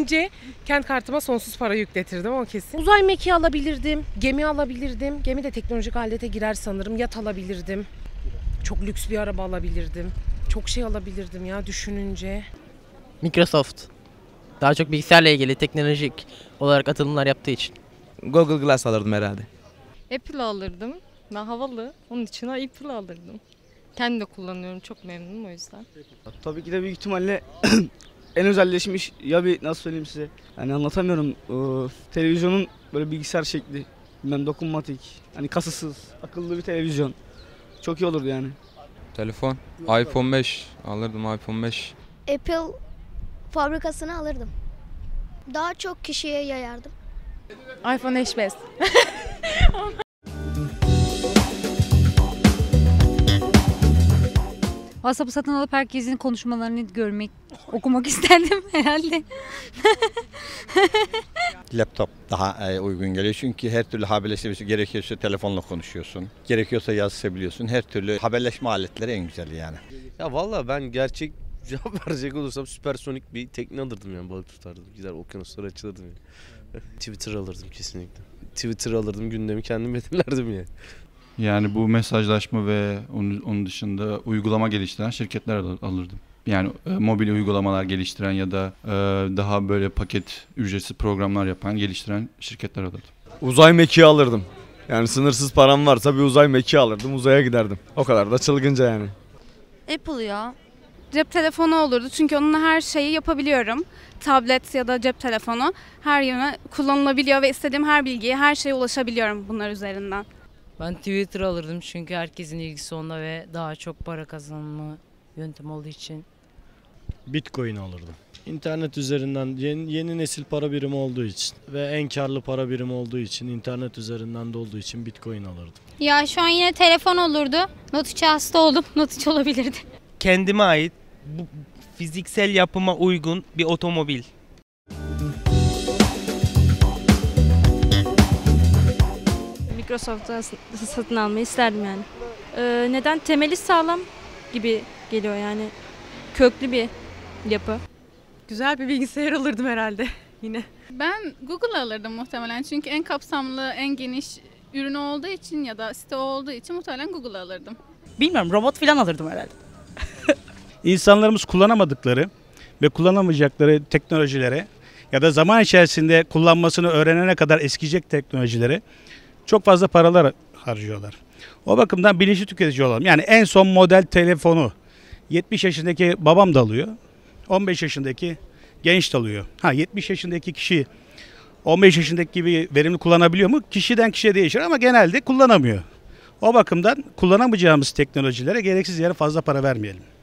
önce kent kartıma sonsuz para yükletirdim o kesin. Uzay mekiği alabilirdim, gemi alabilirdim. Gemi de teknolojik alete girer sanırım. Yat alabilirdim. Çok lüks bir araba alabilirdim. Çok şey alabilirdim ya düşününce. Microsoft. Daha çok bilgisayarla ilgili teknolojik olarak atılımlar yaptığı için. Google Glass alırdım herhalde. Apple alırdım. Ben havalı. Onun için Apple alırdım. Kendi de kullanıyorum. Çok memnunum o yüzden. Tabii ki de büyük ihtimalle en özelleşmiş ya bir nasıl söyleyeyim size. hani anlatamıyorum. Ee, televizyonun böyle bilgisayar şekli. Bilmem dokunmatik. Hani kasasız. Akıllı bir televizyon. Çok iyi olurdu yani. Telefon. iPhone 5. Alırdım iPhone 5. Apple fabrikasını alırdım. Daha çok kişiye yayardım. iPhone 5. WhatsApp'ı satın alıp herkesin konuşmalarını görmek, okumak isterdim herhalde. Laptop daha e, uygun geliyor çünkü her türlü haberleşmesi gerekiyorsa telefonla konuşuyorsun. Gerekiyorsa yazışabiliyorsun. Her türlü haberleşme aletleri en güzeli yani. Ya vallahi ben gerçek cevap verecek olursam süpersonik bir tekne alırdım yani balık tutardım. Gider okyanuslara açılırdım yani. Twitter alırdım kesinlikle. Twitter alırdım gündemi kendim belirlerdim yani. Yani bu mesajlaşma ve onun, dışında uygulama geliştiren şirketler alırdım. Yani e, mobil uygulamalar geliştiren ya da e, daha böyle paket ücretsiz programlar yapan, geliştiren şirketler alırdım. Uzay mekiği alırdım. Yani sınırsız param varsa bir uzay mekiği alırdım, uzaya giderdim. O kadar da çılgınca yani. Apple ya. Cep telefonu olurdu çünkü onunla her şeyi yapabiliyorum. Tablet ya da cep telefonu her yöne kullanılabiliyor ve istediğim her bilgiye, her şeye ulaşabiliyorum bunlar üzerinden. Ben Twitter alırdım çünkü herkesin ilgisi onda ve daha çok para kazanma yöntem olduğu için. Bitcoin alırdım. İnternet üzerinden yeni, yeni nesil para birimi olduğu için ve en karlı para birimi olduğu için internet üzerinden de olduğu için bitcoin alırdım. Ya şu an yine telefon olurdu. Not 3'e hasta oldum. Not 3 olabilirdi. Kendime ait bu fiziksel yapıma uygun bir otomobil Microsoft'tan satın almayı isterdim yani. Ee, neden? Temeli sağlam gibi geliyor yani. Köklü bir yapı. Güzel bir bilgisayar alırdım herhalde yine. Ben Google alırdım muhtemelen çünkü en kapsamlı, en geniş ürünü olduğu için ya da site olduğu için muhtemelen Google alırdım. Bilmiyorum robot falan alırdım herhalde. İnsanlarımız kullanamadıkları ve kullanamayacakları teknolojilere ya da zaman içerisinde kullanmasını öğrenene kadar eskiyecek teknolojilere çok fazla paralar harcıyorlar. O bakımdan bilinçli tüketici olalım. Yani en son model telefonu 70 yaşındaki babam da alıyor. 15 yaşındaki genç de alıyor. Ha 70 yaşındaki kişi 15 yaşındaki gibi verimli kullanabiliyor mu? Kişiden kişiye değişir ama genelde kullanamıyor. O bakımdan kullanamayacağımız teknolojilere gereksiz yere fazla para vermeyelim.